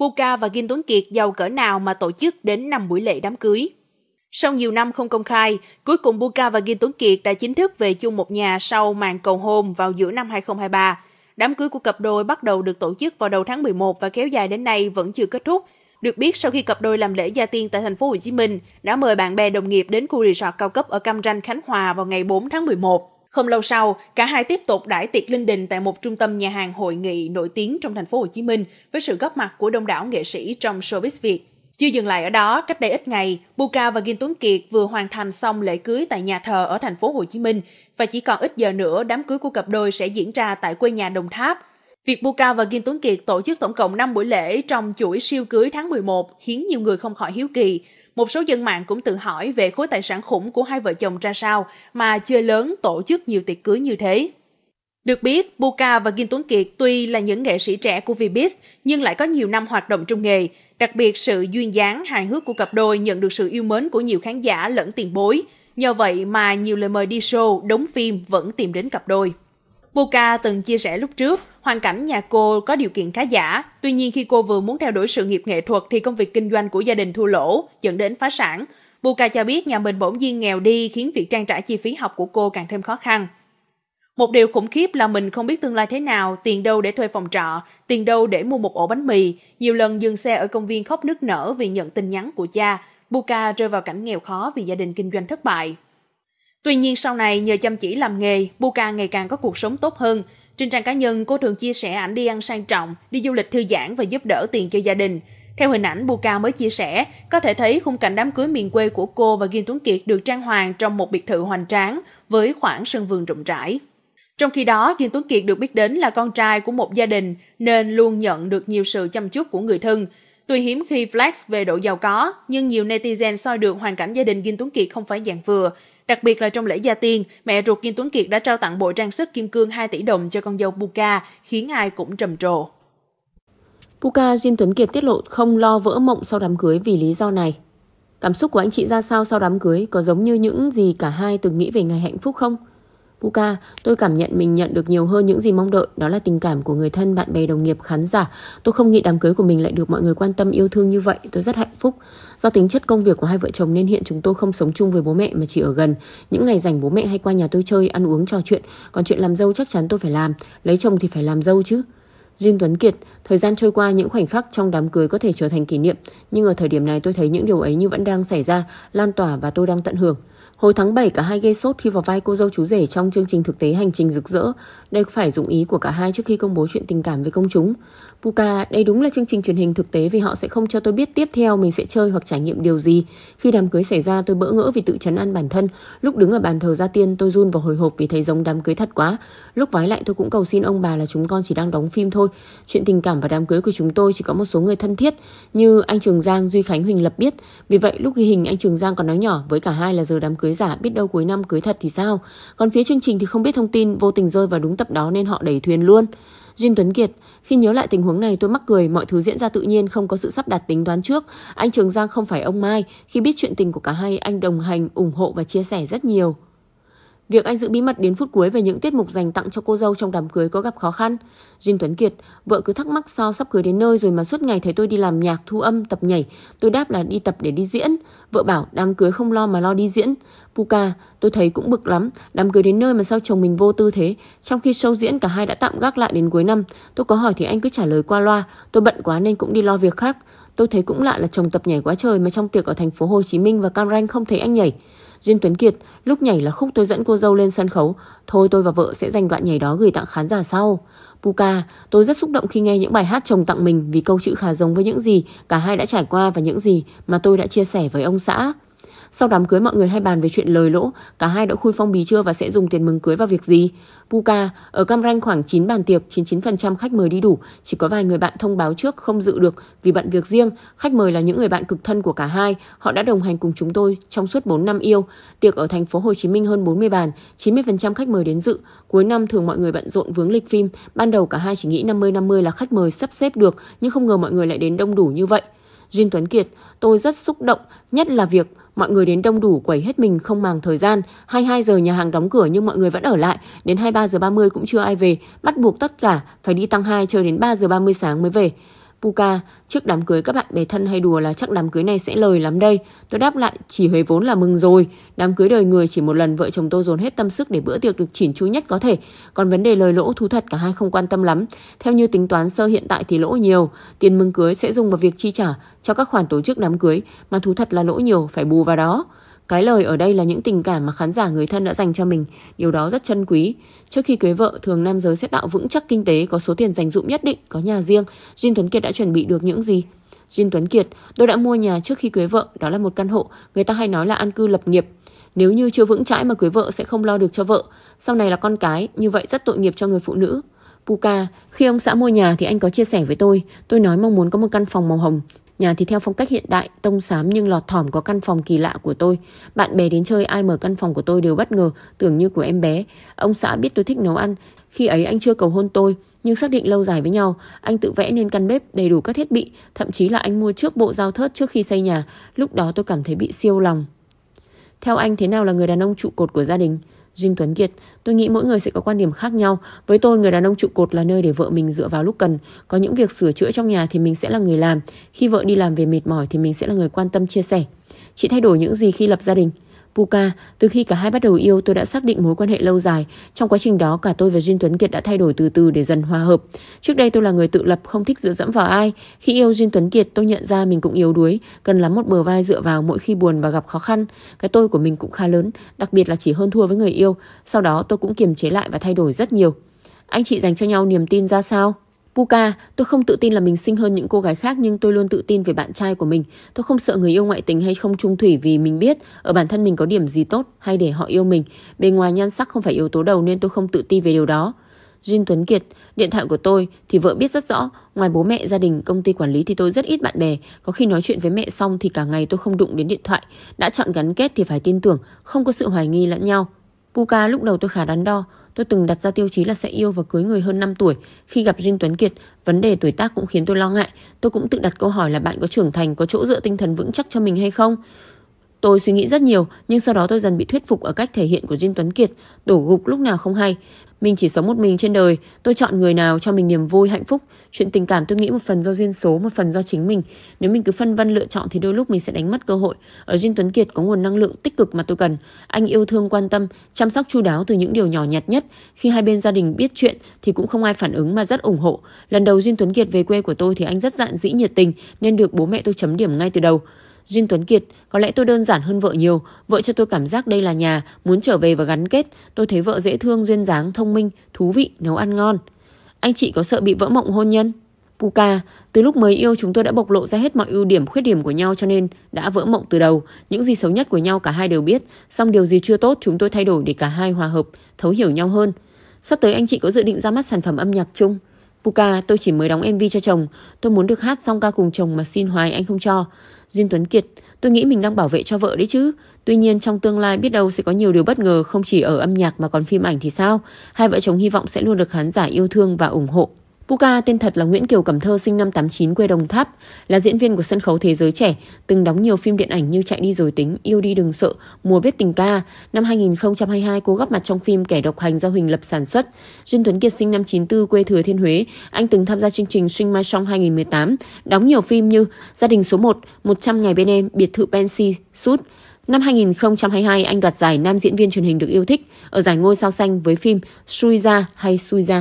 Puka và Kim Tuấn Kiệt giàu cỡ nào mà tổ chức đến 5 buổi lễ đám cưới. Sau nhiều năm không công khai, cuối cùng Puka và Kim Tuấn Kiệt đã chính thức về chung một nhà sau màn cầu hôn vào giữa năm 2023. Đám cưới của cặp đôi bắt đầu được tổ chức vào đầu tháng 11 và kéo dài đến nay vẫn chưa kết thúc. Được biết, sau khi cặp đôi làm lễ gia tiên tại thành phố Hồ Chí Minh, đã mời bạn bè đồng nghiệp đến khu resort cao cấp ở Cam Ranh, Khánh Hòa vào ngày 4 tháng 11. Không lâu sau, cả hai tiếp tục đãi tiệc linh đình tại một trung tâm nhà hàng hội nghị nổi tiếng trong thành phố Hồ Chí Minh với sự góp mặt của đông đảo nghệ sĩ trong showbiz Việt. Chưa dừng lại ở đó, cách đây ít ngày, Buka và Kim Tuấn Kiệt vừa hoàn thành xong lễ cưới tại nhà thờ ở thành phố Hồ Chí Minh và chỉ còn ít giờ nữa đám cưới của cặp đôi sẽ diễn ra tại quê nhà Đồng Tháp. Việc Buka và Kim Tuấn Kiệt tổ chức tổng cộng 5 buổi lễ trong chuỗi siêu cưới tháng 11 khiến nhiều người không khỏi hiếu kỳ. Một số dân mạng cũng tự hỏi về khối tài sản khủng của hai vợ chồng ra sao mà chưa lớn tổ chức nhiều tiệc cưới như thế. Được biết, Buka và Kim Tuấn Kiệt tuy là những nghệ sĩ trẻ của Vbiz nhưng lại có nhiều năm hoạt động trong nghề. Đặc biệt, sự duyên dáng, hài hước của cặp đôi nhận được sự yêu mến của nhiều khán giả lẫn tiền bối. Nhờ vậy mà nhiều lời mời đi show, đóng phim vẫn tìm đến cặp đôi. Boca từng chia sẻ lúc trước, hoàn cảnh nhà cô có điều kiện khá giả. Tuy nhiên khi cô vừa muốn theo đuổi sự nghiệp nghệ thuật thì công việc kinh doanh của gia đình thua lỗ, dẫn đến phá sản. Boca cho biết nhà mình bỗng nhiên nghèo đi khiến việc trang trải chi phí học của cô càng thêm khó khăn. Một điều khủng khiếp là mình không biết tương lai thế nào, tiền đâu để thuê phòng trọ, tiền đâu để mua một ổ bánh mì. Nhiều lần dừng xe ở công viên khóc nức nở vì nhận tin nhắn của cha. Buka rơi vào cảnh nghèo khó vì gia đình kinh doanh thất bại. Tuy nhiên sau này nhờ chăm chỉ làm nghề, Buka ngày càng có cuộc sống tốt hơn. Trên trang cá nhân, cô thường chia sẻ ảnh đi ăn sang trọng, đi du lịch thư giãn và giúp đỡ tiền cho gia đình. Theo hình ảnh Buka mới chia sẻ, có thể thấy khung cảnh đám cưới miền quê của cô và Kim Tuấn Kiệt được trang hoàng trong một biệt thự hoành tráng với khoảng sân vườn rộng rãi. Trong khi đó, Kim Tuấn Kiệt được biết đến là con trai của một gia đình nên luôn nhận được nhiều sự chăm chút của người thân. Tuy hiếm khi flex về độ giàu có, nhưng nhiều netizen soi được hoàn cảnh gia đình Kim Tuấn Kiệt không phải dạng vừa, Đặc biệt là trong lễ gia tiên, mẹ ruột Kim Tuấn Kiệt đã trao tặng bộ trang sức kim cương 2 tỷ đồng cho con dâu Puka, khiến ai cũng trầm trồ. Puka Jim Tuấn Kiệt tiết lộ không lo vỡ mộng sau đám cưới vì lý do này. Cảm xúc của anh chị ra sao sau đám cưới có giống như những gì cả hai từng nghĩ về ngày hạnh phúc không? Puka, tôi cảm nhận mình nhận được nhiều hơn những gì mong đợi, đó là tình cảm của người thân, bạn bè, đồng nghiệp, khán giả. Tôi không nghĩ đám cưới của mình lại được mọi người quan tâm yêu thương như vậy, tôi rất hạnh phúc. Do tính chất công việc của hai vợ chồng nên hiện chúng tôi không sống chung với bố mẹ mà chỉ ở gần. Những ngày rảnh bố mẹ hay qua nhà tôi chơi, ăn uống, trò chuyện, còn chuyện làm dâu chắc chắn tôi phải làm, lấy chồng thì phải làm dâu chứ. Jin Tuấn Kiệt, thời gian trôi qua những khoảnh khắc trong đám cưới có thể trở thành kỷ niệm, nhưng ở thời điểm này tôi thấy những điều ấy như vẫn đang xảy ra, lan tỏa và tôi đang tận hưởng. Hồi tháng 7 cả hai gây sốt khi vào vai cô dâu chú rể trong chương trình thực tế hành trình rực rỡ. Đây phải dụng ý của cả hai trước khi công bố chuyện tình cảm với công chúng. Puka, đây đúng là chương trình truyền hình thực tế vì họ sẽ không cho tôi biết tiếp theo mình sẽ chơi hoặc trải nghiệm điều gì. Khi đám cưới xảy ra tôi bỡ ngỡ vì tự chấn an bản thân. Lúc đứng ở bàn thờ gia tiên tôi run và hồi hộp vì thấy giống đám cưới thật quá. Lúc vái lại tôi cũng cầu xin ông bà là chúng con chỉ đang đóng phim thôi. Chuyện tình cảm và đám cưới của chúng tôi chỉ có một số người thân thiết như anh Trường Giang, Duy Khánh, Huỳnh Lập biết. Vì vậy lúc ghi hình anh Trường Giang còn nói nhỏ với cả hai là giờ đám cưới giả biết đâu cuối năm cưới thật thì sao. Còn phía chương trình thì không biết thông tin, vô tình rơi vào đúng tập đó nên họ đẩy thuyền luôn. Duyên Tuấn Kiệt, khi nhớ lại tình huống này tôi mắc cười, mọi thứ diễn ra tự nhiên, không có sự sắp đặt tính toán trước. Anh Trường Giang không phải ông Mai, khi biết chuyện tình của cả hai anh đồng hành, ủng hộ và chia sẻ rất nhiều. Việc anh giữ bí mật đến phút cuối về những tiết mục dành tặng cho cô dâu trong đám cưới có gặp khó khăn. Jin Tuấn Kiệt, vợ cứ thắc mắc sao sắp cưới đến nơi rồi mà suốt ngày thấy tôi đi làm nhạc, thu âm, tập nhảy. Tôi đáp là đi tập để đi diễn. Vợ bảo đám cưới không lo mà lo đi diễn. Puka, tôi thấy cũng bực lắm. Đám cưới đến nơi mà sao chồng mình vô tư thế. Trong khi show diễn cả hai đã tạm gác lại đến cuối năm. Tôi có hỏi thì anh cứ trả lời qua loa. Tôi bận quá nên cũng đi lo việc khác. Tôi thấy cũng lạ là chồng tập nhảy quá trời mà trong tiệc ở thành phố Hồ Chí Minh và Cam Ranh không thấy anh nhảy. Diên Tuấn Kiệt, lúc nhảy là khúc tôi dẫn cô dâu lên sân khấu. Thôi tôi và vợ sẽ dành đoạn nhảy đó gửi tặng khán giả sau. Puka, tôi rất xúc động khi nghe những bài hát chồng tặng mình vì câu chữ khá giống với những gì cả hai đã trải qua và những gì mà tôi đã chia sẻ với ông xã. Sau đám cưới mọi người hay bàn về chuyện lời lỗ, cả hai đã khui phong bì chưa và sẽ dùng tiền mừng cưới vào việc gì. Puka, ở Cam Ranh khoảng 9 bàn tiệc, 99% khách mời đi đủ, chỉ có vài người bạn thông báo trước không dự được vì bận việc riêng. Khách mời là những người bạn cực thân của cả hai, họ đã đồng hành cùng chúng tôi trong suốt 4 năm yêu. Tiệc ở thành phố Hồ Chí Minh hơn 40 bàn, 90% khách mời đến dự. Cuối năm thường mọi người bận rộn vướng lịch phim, ban đầu cả hai chỉ nghĩ 50-50 là khách mời sắp xếp được, nhưng không ngờ mọi người lại đến đông đủ như vậy. Jin Tuấn Kiệt, tôi rất xúc động, nhất là việc Mọi người đến đông đủ quẩy hết mình không màng thời gian. 22 giờ nhà hàng đóng cửa nhưng mọi người vẫn ở lại. Đến 23 giờ 30 cũng chưa ai về. Bắt buộc tất cả phải đi tăng 2 chờ đến 3 giờ 30 sáng mới về. Puka, trước đám cưới các bạn bè thân hay đùa là chắc đám cưới này sẽ lời lắm đây. Tôi đáp lại, chỉ huế vốn là mừng rồi. Đám cưới đời người chỉ một lần vợ chồng tôi dồn hết tâm sức để bữa tiệc được chỉn chú nhất có thể. Còn vấn đề lời lỗ thú thật cả hai không quan tâm lắm. Theo như tính toán sơ hiện tại thì lỗ nhiều. Tiền mừng cưới sẽ dùng vào việc chi trả cho các khoản tổ chức đám cưới, mà thú thật là lỗ nhiều phải bù vào đó. Cái lời ở đây là những tình cảm mà khán giả người thân đã dành cho mình, điều đó rất chân quý. Trước khi cưới vợ, thường nam giới sẽ tạo vững chắc kinh tế, có số tiền dành dụm nhất định, có nhà riêng. Jin Tuấn Kiệt đã chuẩn bị được những gì? Jin Tuấn Kiệt, tôi đã mua nhà trước khi cưới vợ, đó là một căn hộ, người ta hay nói là an cư lập nghiệp. Nếu như chưa vững chãi mà cưới vợ sẽ không lo được cho vợ, sau này là con cái, như vậy rất tội nghiệp cho người phụ nữ. Puka, khi ông xã mua nhà thì anh có chia sẻ với tôi, tôi nói mong muốn có một căn phòng màu hồng. Nhà thì theo phong cách hiện đại, tông xám nhưng lọt thỏm có căn phòng kỳ lạ của tôi. Bạn bè đến chơi ai mở căn phòng của tôi đều bất ngờ, tưởng như của em bé. Ông xã biết tôi thích nấu ăn, khi ấy anh chưa cầu hôn tôi, nhưng xác định lâu dài với nhau, anh tự vẽ nên căn bếp đầy đủ các thiết bị, thậm chí là anh mua trước bộ dao thớt trước khi xây nhà. Lúc đó tôi cảm thấy bị siêu lòng. Theo anh thế nào là người đàn ông trụ cột của gia đình? Dinh Tuấn Kiệt. Tôi nghĩ mỗi người sẽ có quan điểm khác nhau. Với tôi, người đàn ông trụ cột là nơi để vợ mình dựa vào lúc cần. Có những việc sửa chữa trong nhà thì mình sẽ là người làm. Khi vợ đi làm về mệt mỏi thì mình sẽ là người quan tâm chia sẻ. Chị thay đổi những gì khi lập gia đình? Puka, từ khi cả hai bắt đầu yêu tôi đã xác định mối quan hệ lâu dài. Trong quá trình đó cả tôi và Jin Tuấn Kiệt đã thay đổi từ từ để dần hòa hợp. Trước đây tôi là người tự lập, không thích dựa dẫm vào ai. Khi yêu Jin Tuấn Kiệt tôi nhận ra mình cũng yếu đuối, cần lắm một bờ vai dựa vào mỗi khi buồn và gặp khó khăn. Cái tôi của mình cũng khá lớn, đặc biệt là chỉ hơn thua với người yêu. Sau đó tôi cũng kiềm chế lại và thay đổi rất nhiều. Anh chị dành cho nhau niềm tin ra sao? Puka, tôi không tự tin là mình xinh hơn những cô gái khác nhưng tôi luôn tự tin về bạn trai của mình. Tôi không sợ người yêu ngoại tình hay không trung thủy vì mình biết ở bản thân mình có điểm gì tốt hay để họ yêu mình. Bề ngoài nhan sắc không phải yếu tố đầu nên tôi không tự ti về điều đó. Jin Tuấn Kiệt, điện thoại của tôi thì vợ biết rất rõ, ngoài bố mẹ, gia đình, công ty quản lý thì tôi rất ít bạn bè, có khi nói chuyện với mẹ xong thì cả ngày tôi không đụng đến điện thoại, đã chọn gắn kết thì phải tin tưởng, không có sự hoài nghi lẫn nhau. Puka lúc đầu tôi khá đắn đo, tôi từng đặt ra tiêu chí là sẽ yêu và cưới người hơn 5 tuổi. Khi gặp Jin Tuấn Kiệt, vấn đề tuổi tác cũng khiến tôi lo ngại. Tôi cũng tự đặt câu hỏi là bạn có trưởng thành, có chỗ dựa tinh thần vững chắc cho mình hay không? Tôi suy nghĩ rất nhiều, nhưng sau đó tôi dần bị thuyết phục ở cách thể hiện của Jin Tuấn Kiệt, đổ gục lúc nào không hay. Mình chỉ sống một mình trên đời, tôi chọn người nào cho mình niềm vui, hạnh phúc. Chuyện tình cảm tôi nghĩ một phần do duyên số, một phần do chính mình. Nếu mình cứ phân vân lựa chọn thì đôi lúc mình sẽ đánh mất cơ hội. Ở Duyên Tuấn Kiệt có nguồn năng lượng tích cực mà tôi cần. Anh yêu thương quan tâm, chăm sóc chu đáo từ những điều nhỏ nhặt nhất. Khi hai bên gia đình biết chuyện thì cũng không ai phản ứng mà rất ủng hộ. Lần đầu Duyên Tuấn Kiệt về quê của tôi thì anh rất dạn dĩ nhiệt tình nên được bố mẹ tôi chấm điểm ngay từ đầu. Jin Tuấn Kiệt, có lẽ tôi đơn giản hơn vợ nhiều, vợ cho tôi cảm giác đây là nhà, muốn trở về và gắn kết, tôi thấy vợ dễ thương, duyên dáng, thông minh, thú vị, nấu ăn ngon. Anh chị có sợ bị vỡ mộng hôn nhân? Puka, từ lúc mới yêu chúng tôi đã bộc lộ ra hết mọi ưu điểm khuyết điểm của nhau cho nên đã vỡ mộng từ đầu. Những gì xấu nhất của nhau cả hai đều biết, song điều gì chưa tốt chúng tôi thay đổi để cả hai hòa hợp, thấu hiểu nhau hơn. Sắp tới anh chị có dự định ra mắt sản phẩm âm nhạc chung. Puka, tôi chỉ mới đóng MV cho chồng, tôi muốn được hát xong ca cùng chồng mà xin hoài anh không cho. Diên Tuấn Kiệt, tôi nghĩ mình đang bảo vệ cho vợ đấy chứ. Tuy nhiên trong tương lai biết đâu sẽ có nhiều điều bất ngờ không chỉ ở âm nhạc mà còn phim ảnh thì sao. Hai vợ chồng hy vọng sẽ luôn được khán giả yêu thương và ủng hộ. Puka tên thật là Nguyễn Kiều Cẩm Thơ sinh năm 89 quê Đồng Tháp, là diễn viên của sân khấu thế giới trẻ, từng đóng nhiều phim điện ảnh như Chạy đi rồi tính, Yêu đi đừng sợ, Mùa viết tình ca. Năm 2022 cô góp mặt trong phim Kẻ độc hành do Huỳnh Lập sản xuất. Duyên Tuấn Kiệt sinh năm 94 quê Thừa Thiên Huế, anh từng tham gia chương trình Sinh Mai Song 2018, đóng nhiều phim như Gia đình số 1, 100 ngày bên em, Biệt thự Pensy, Sút, Năm 2022, anh đoạt giải nam diễn viên truyền hình được yêu thích ở giải ngôi sao xanh với phim Suiza hay Suiza.